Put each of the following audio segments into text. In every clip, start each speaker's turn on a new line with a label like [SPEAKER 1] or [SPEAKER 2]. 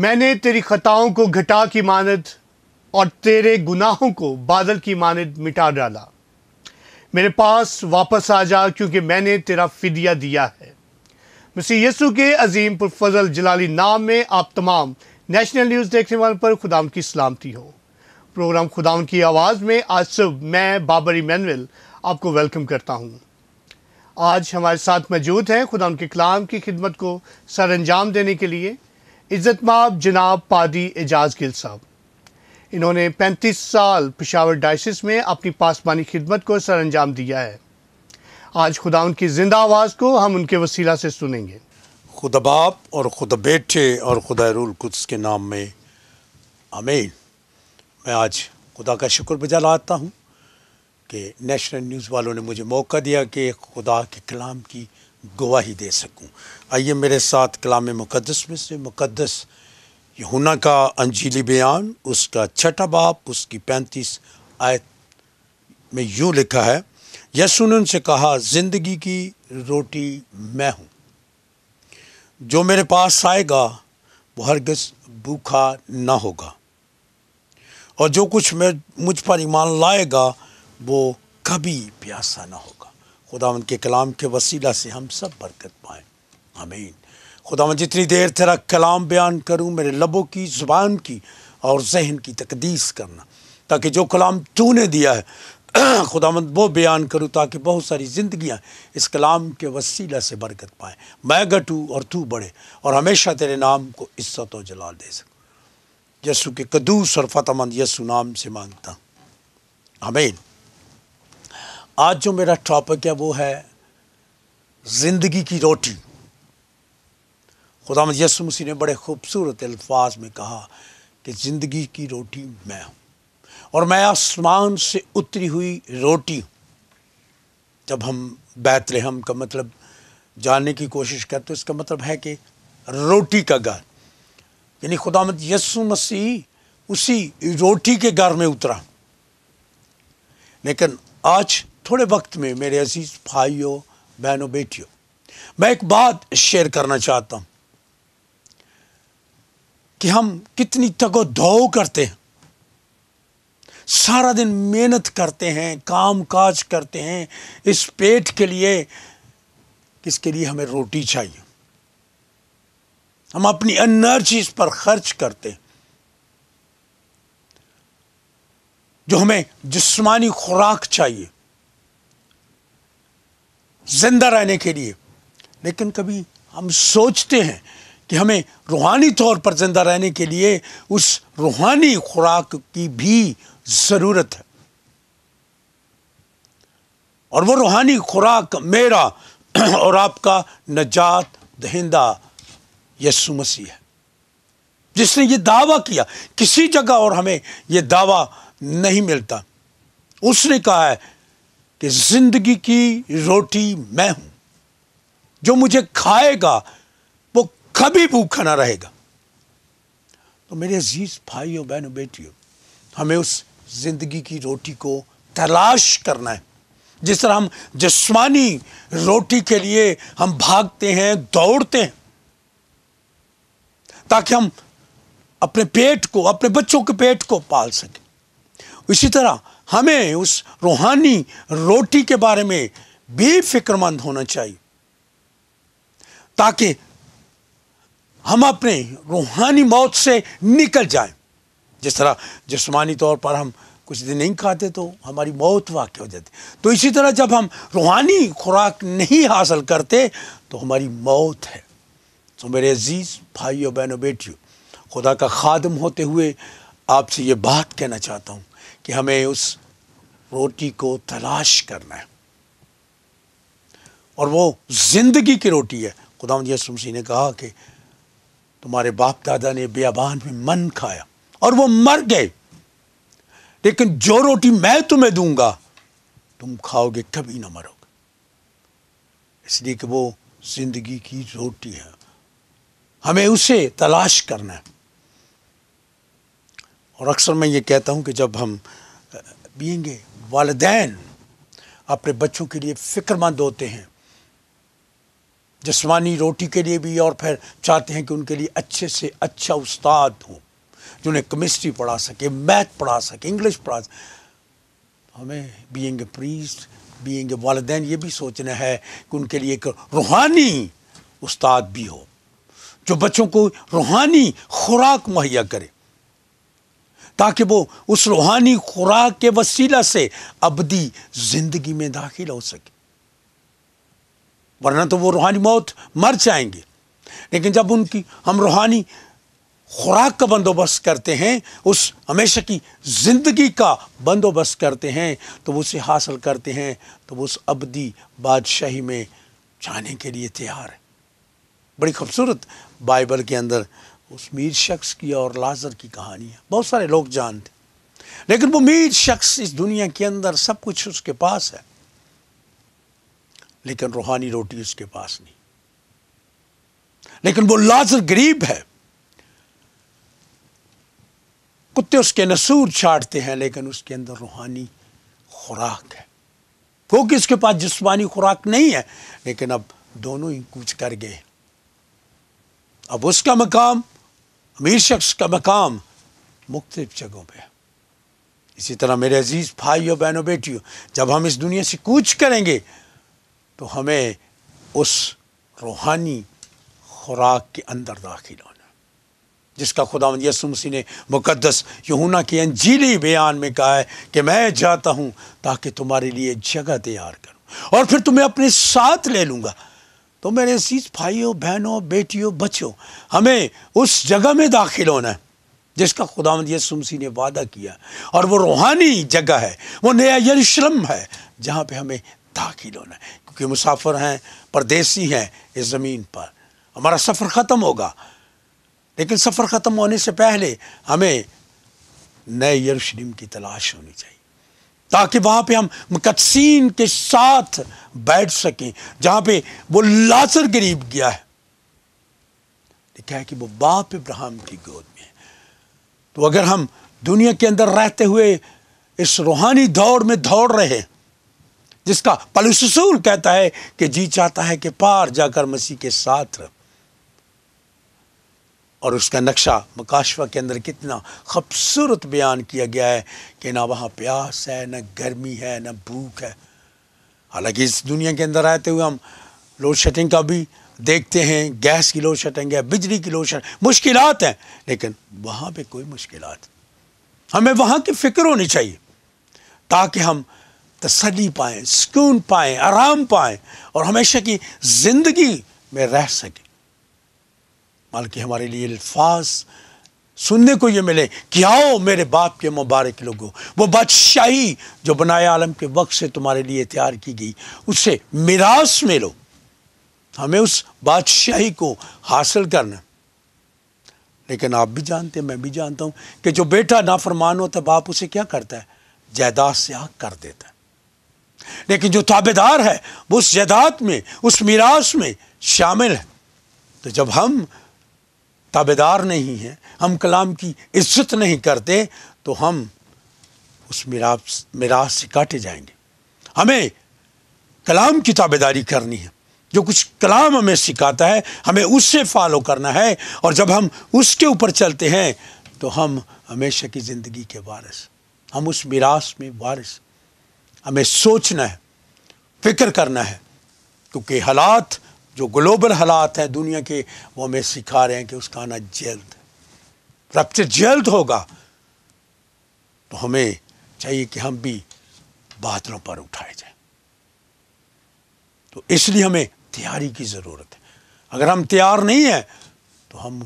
[SPEAKER 1] मैंने तेरी खताओं को घटा की मानद और तेरे गुनाहों को बादल की मानद मिटा डाला मेरे पास वापस आ जा क्योंकि मैंने तेरा फिदिया दिया है मसीह यसु के अजीम पुरफजल जलाली नाम में आप तमाम नेशनल न्यूज़ देखने वालों पर खुदाम की सलामती हो प्रोग्राम खुदाम की आवाज़ में आज सुबह मैं बाबर मैनवल आपको वेलकम करता हूँ आज हमारे साथ मौजूद हैं खुदा के कलाम की खिदमत को सर अंजाम देने के लिए इज़्ज़तमाब जनाब पादी एजाज गिल साहब इन्होंने 35 साल पिशावर डाइसिस में अपनी पासबानी खिदमत को सर अंजाम दिया है आज खुदा उनकी ज़िंदा आवाज़ को हम उनके वसीला से सुनेंगे खुदा बाप और खुदा बेटे और खुदा रूल कुछ के नाम में अमीन मैं आज खुदा का शुक्र बजा लाता हूँ कि नेशनल न्यूज़ वालों ने मुझे मौका दिया कि खुदा के कलाम की गवाही दे सकूं आइए मेरे साथ कलाम मुकदस में से मुकदस यहुना का अंजीली बयान उसका छठा बाप उसकी पैंतीस आयत में यूँ लिखा है यसु ने उनसे कहा ज़िंदगी की रोटी मैं हूँ जो मेरे पास आएगा वो हरगज भूखा ना होगा और जो कुछ मैं मुझ पर ईमान लाएगा वो कभी प्यासा ना होगा खुदा के कलाम के वसीला से हम सब बरकत पाएँ आमीन खुदावंद जितनी देर तेरा कलाम बयान करूँ मेरे लबों की ज़ुबान की और जहन की तकदीस करना ताकि जो कलाम तूने दिया है खुदामंद वो बयान करूँ ताकि बहुत सारी ज़िंदियाँ इस कलाम के वसीला से बरकत पाएँ मैं घटूँ और तू बढ़े और हमेशा तेरे नाम को इज्जत और जलाल दे सकूँ यसु के कदूस और फतमंद यसु नाम से मांगता हमें आज जो मेरा टॉपिक है वो है ज़िंदगी की रोटी खुदा यसु मसीह ने बड़े खूबसूरत अल्फाज में कहा कि ज़िंदगी की रोटी मैं हूँ और मैं आसमान से उतरी हुई रोटी जब हम बैतलहम का मतलब जानने की कोशिश करते तो इसका मतलब है कि रोटी का घर यानी खुदा यसु मसीह उसी रोटी के घर में उतरा लेकिन आज थोड़े वक्त में मेरे अजीज़ भाइयों बहनों बेटियों मैं एक बात शेयर करना चाहता हूं कि हम कितनी तगो दौ करते हैं सारा दिन मेहनत करते हैं काम काज करते हैं इस पेट के लिए किसके लिए हमें रोटी चाहिए हम अपनी एनर्जी पर खर्च करते हैं जो हमें जिस्मानी खुराक चाहिए ज़िंदा रहने के लिए लेकिन कभी हम सोचते हैं कि हमें रूहानी तौर पर ज़िंदा रहने के लिए उस रूहानी खुराक की भी ज़रूरत है और वो रूहानी खुराक मेरा और आपका नजात दहिंदा यसु मसीह है जिसने ये दावा किया किसी जगह और हमें ये दावा नहीं मिलता उसने कहा है कि जिंदगी की रोटी मैं हूं जो मुझे खाएगा वो कभी भूखा ना रहेगा तो मेरे अजीज भाइयों बहनों बेटियों हमें उस जिंदगी की रोटी को तलाश करना है जिस तरह हम जिस्मानी रोटी के लिए हम भागते हैं दौड़ते हैं ताकि हम अपने पेट को अपने बच्चों के पेट को पाल सकें इसी तरह हमें उस रूहानी रोटी के बारे में बेफिक्रमंद होना चाहिए ताकि हम अपने रूहानी मौत से निकल जाएं जिस तरह जिसमानी तौर पर हम कुछ दिन नहीं खाते तो हमारी मौत वाक़ हो जाती तो इसी तरह जब हम रूहानी खुराक नहीं हासिल करते तो हमारी मौत है तो मेरे अजीज़ भाइयों बहनों बेटियों खुदा का खादम होते हुए आपसे ये बात कहना चाहता हूँ कि हमें उस रोटी को तलाश करना है और वो ज़िंदगी की रोटी है खुदाम यसुमसी ने कहा कि तुम्हारे बाप दादा ने बियाबान में मन खाया और वो मर गए लेकिन जो रोटी मैं तुम्हें दूंगा तुम खाओगे कभी ना मरोगे इसलिए कि वो ज़िंदगी की रोटी है हमें उसे तलाश करना है और अक्सर मैं ये कहता हूँ कि जब हम बींगे वालदेन अपने बच्चों के लिए फ़िक्रमंद होते हैं जिसमानी रोटी के लिए भी और फिर चाहते हैं कि उनके लिए अच्छे से अच्छा उस्ताद हो जो उन्हें केमिस्ट्री पढ़ा सके मैथ पढ़ा सके इंग्लिश पढ़ा सके हमें being a priest being a वालदेन ये भी सोचना है कि उनके लिए एक रूहानी उस्ताद भी हो जो बच्चों को रूहानी खुराक मुहैया करे ताकि वो उस रूहानी खुराक के वसीला से अबदी ज़िंदगी में दाखिल हो सके वरना तो वो रूहानी मौत मर जाएंगे लेकिन जब उनकी हम रूहानी खुराक का बंदोबस्त करते हैं उस हमेशा की ज़िंदगी का बंदोबस्त करते हैं तो वो उसे हासिल करते हैं तो वो उस अबदी बादशाही में जाने के लिए तैयार है बड़ी खूबसूरत बाइबल के अंदर उस मीर शख्स की और लाजर की कहानियाँ बहुत सारे लोग जानते लेकिन वो मीर शख्स इस दुनिया के अंदर सब कुछ उसके पास है लेकिन रूहानी रोटी उसके पास नहीं लेकिन वो लाजर गरीब है कुत्ते उसके नसूर छाटते हैं लेकिन उसके अंदर रूहानी खुराक है वो कि उसके पास जिस्मानी खुराक नहीं है लेकिन अब दोनों ही कुछ कर गए अब उसका मकाम अमीर शख्स का मकाम मुख्तलिफ जगहों पर है इसी तरह मेरे अजीज़ भाई और बहनों बेटियों जब हम इस दुनिया से कूच करेंगे तो हमें उस रूहानी खुराक के अंदर दाखिल होना जिसका खुदा यसुमसी ने मुकदस यहूना के अंजीली बयान में कहा है कि मैं जाता हूँ ताकि तुम्हारे लिए जगह तैयार करूँ और फिर तुम्हें अपने साथ ले लूँगा तो मेरे शीस भाइयों बहनों बेटियों बच्चों हमें उस जगह में दाखिल होना है जिसका खुदाम यसुमसी ने वादा किया और वो रूहानी जगह है वो नया यरूशलम है जहाँ पे हमें दाखिल होना है क्योंकि मुसाफिर हैं परदेसी हैं इस ज़मीन पर हमारा सफ़र ख़त्म होगा लेकिन सफ़र ख़त्म होने से पहले हमें नए यरूशलेम की तलाश होनी चाहिए ताकि वहाँ पे हम मुकदसिन के साथ बैठ सकें जहाँ पे वो लाचर गरीब गया है लिखा है कि वो बाप इब्राहिम की गोद में है तो अगर हम दुनिया के अंदर रहते हुए इस रूहानी दौड़ में दौड़ रहे हैं जिसका पलुसूल कहता है कि जी चाहता है कि पार जाकर मसीह के साथ रहो और उसका नक्शा मकाशवा के अंदर कितना खूबसूरत बयान किया गया है कि ना वहाँ प्यास है ना गर्मी है ना भूख है हालांकि इस दुनिया के अंदर आते हुए हम लोड शेडिंग का भी देखते हैं गैस की लोड शेडिंग है बिजली की लोड शेडिंग मुश्किल हैं लेकिन वहाँ पर कोई मुश्किल हमें वहाँ की फ़िक्र होनी चाहिए ताकि हम तसली पाएँ सुकून पाएँ आराम पाएँ और हमेशा की ज़िंदगी में रह सकें बल्कि हमारे लिए अल्फाज सुनने को ये मिले कि आओ मेरे बाप के मुबारक लोगों वो बादशाही जो बनाए आलम के वक्त से तुम्हारे लिए तैयार की गई उससे मिराश में लो हमें उस बादशाही को हासिल करना लेकिन आप भी जानते हैं मैं भी जानता हूँ कि जो बेटा नाफरमान होता है बाप उसे क्या करता है जायदाद से आग कर देता है लेकिन जो ताबेदार है वो उस जायदाद में उस मिराश में शामिल है तो जब हम ताबेदार नहीं हैं हम कलाम की इज्जत नहीं करते तो हम उस मिराब मिराज से काटे जाएंगे हमें कलाम की ताबेदारी करनी है जो कुछ कलाम हमें सिखाता है हमें उससे फॉलो करना है और जब हम उसके ऊपर चलते हैं तो हम हमेशा की ज़िंदगी के वारिस हम उस मिरास में वारिस हमें सोचना है फ़िक्र करना है क्योंकि हालात जो ग्लोबल हालात हैं दुनिया के वो हमें सिखा रहे हैं कि उसका आना जल्द रपचर जल्द होगा तो हमें चाहिए कि हम भी बादलों पर उठाए जाएं तो इसलिए हमें तैयारी की ज़रूरत है अगर हम तैयार नहीं हैं तो हम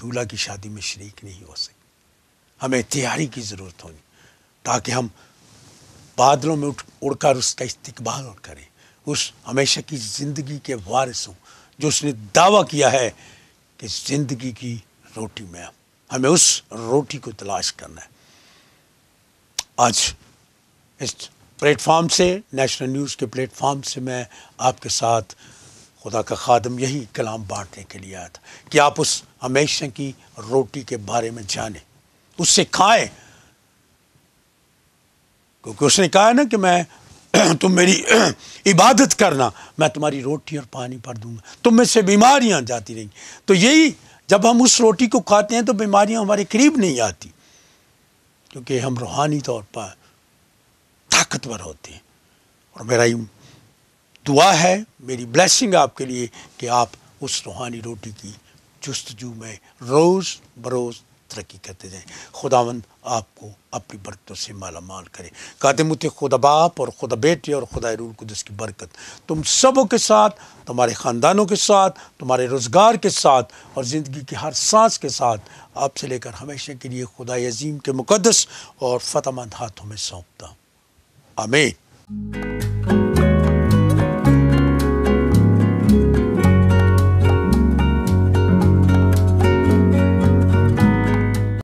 [SPEAKER 1] दूल्हा की शादी में शरीक नहीं हो सकते हमें तैयारी की ज़रूरत होनी ताकि हम बादलों में उठ उड़कर उसका इस्तबाल करें उस हमेशा की ज़िंदगी के वारिस हूँ जो उसने दावा किया है कि ज़िंदगी की रोटी में हमें उस रोटी को तलाश करना है आज इस प्लेटफॉर्म से नेशनल न्यूज़ के प्लेटफॉर्म से मैं आपके साथ खुदा का खादम यही कलाम बांटने के लिए आया था कि आप उस हमेशा की रोटी के बारे में जानें उससे खाएं क्योंकि उसने कहा है ना कि मैं तुम मेरी इबादत करना मैं तुम्हारी रोटी और पानी पर दूंगा तुम में से बीमारियां जाती रहेंगी तो यही जब हम उस रोटी को खाते हैं तो बीमारियां हमारे करीब नहीं आती क्योंकि हम रूहानी तौर पर ताकतवर होते हैं और मेरा दुआ है मेरी ब्लेसिंग आपके लिए कि आप उस रूहानी रोटी की जस्तजू में रोज़ बरोज़ तरक्की करते जाएँ खुदावन आपको अपनी बरकतों से माला माल करें कहते मुझे खुदा बाप और खुदा बेटे और खुदा रूल कुदस की बरकत तुम सबों के साथ तुम्हारे ख़ानदानों के साथ तुम्हारे रोज़गार के साथ और ज़िंदगी की हर सांस के साथ आपसे लेकर हमेशा के लिए खुदा अजीम के मुकदस और फतेमंद हाथों में सौंपता आमीन